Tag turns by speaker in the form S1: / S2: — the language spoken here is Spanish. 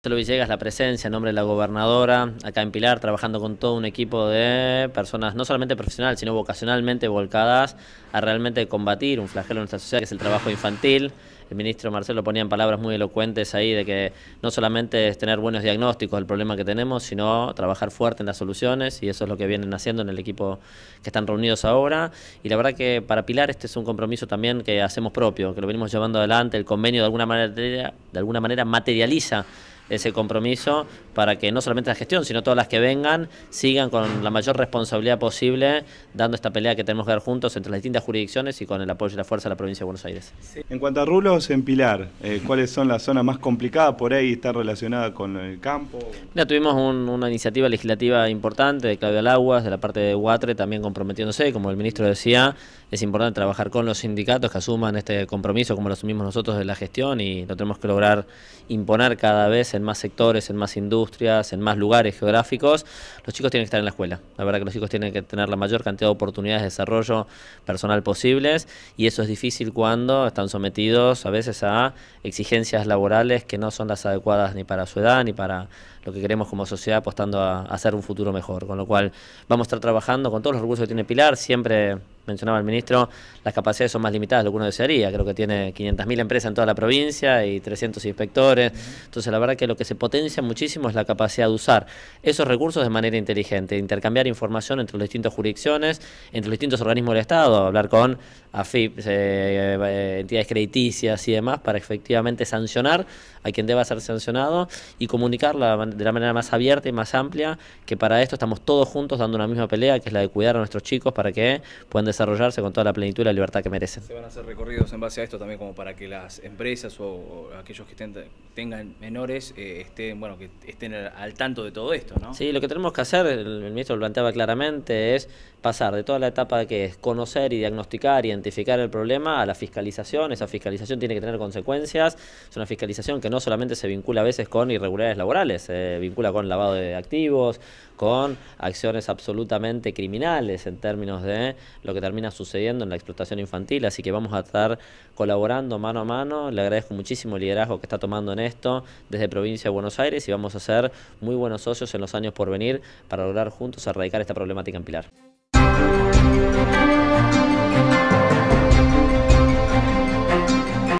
S1: Marcelo Villegas, la presencia en nombre de la gobernadora, acá en Pilar, trabajando con todo un equipo de personas, no solamente profesional, sino vocacionalmente volcadas a realmente combatir un flagelo en nuestra sociedad, que es el trabajo infantil. El ministro Marcelo ponía en palabras muy elocuentes ahí de que no solamente es tener buenos diagnósticos del problema que tenemos, sino trabajar fuerte en las soluciones, y eso es lo que vienen haciendo en el equipo que están reunidos ahora. Y la verdad que para Pilar este es un compromiso también que hacemos propio, que lo venimos llevando adelante, el convenio de alguna manera materializa ese compromiso para que no solamente la gestión, sino todas las que vengan sigan con la mayor responsabilidad posible dando esta pelea que tenemos que dar juntos entre las distintas jurisdicciones y con el apoyo y la fuerza de la provincia de Buenos Aires. En cuanto a rulos en Pilar, eh, ¿cuáles son las zonas más complicadas por ahí? ¿Está relacionada con el campo? Mira, tuvimos una iniciativa legislativa importante de Claudio Alaguas, de la parte de Huatre, también comprometiéndose, como el ministro decía, es importante trabajar con los sindicatos que asuman este compromiso como lo asumimos nosotros de la gestión y lo tenemos que lograr imponer cada vez en en más sectores, en más industrias, en más lugares geográficos, los chicos tienen que estar en la escuela. La verdad que los chicos tienen que tener la mayor cantidad de oportunidades de desarrollo personal posibles y eso es difícil cuando están sometidos a veces a exigencias laborales que no son las adecuadas ni para su edad ni para lo que queremos como sociedad apostando a, hacer un futuro mejor. Con lo cual vamos a estar trabajando con todos los recursos que tiene Pilar, siempre mencionaba el ministro, las capacidades son más limitadas, de lo que uno desearía. Creo que tiene 500.000 empresas en toda la provincia y 300 inspectores. Entonces, la verdad que lo que se potencia muchísimo es la capacidad de usar esos recursos de manera inteligente, intercambiar información entre las distintas jurisdicciones, entre los distintos organismos del Estado, hablar con AFIP, eh, eh, entidades crediticias y demás, para efectivamente sancionar a quien deba ser sancionado y comunicarla de la manera más abierta y más amplia, que para esto estamos todos juntos dando una misma pelea, que es la de cuidar a nuestros chicos para que puedan desarrollar desarrollarse con toda la plenitud y la libertad que merecen. ¿Se van a hacer recorridos en base a esto también como para que las empresas o, aquellos que tengan menores eh, estén, bueno, que estén al tanto de todo esto, ¿no? Sí, lo que tenemos que hacer, el, ministro lo planteaba claramente, es pasar de toda la etapa que es conocer y diagnosticar, identificar el problema, a la fiscalización. Esa fiscalización tiene que tener consecuencias. Es una fiscalización que no solamente se vincula a veces con irregularidades laborales, se vincula con lavado de activos, con acciones absolutamente criminales en términos de lo que termina sucediendo en la explotación infantil, así que vamos a estar colaborando mano a mano. Le agradezco muchísimo el liderazgo que está tomando en esto desde provincia de Buenos Aires y vamos a ser muy buenos socios en los años por venir para lograr juntos erradicar esta problemática en Pilar.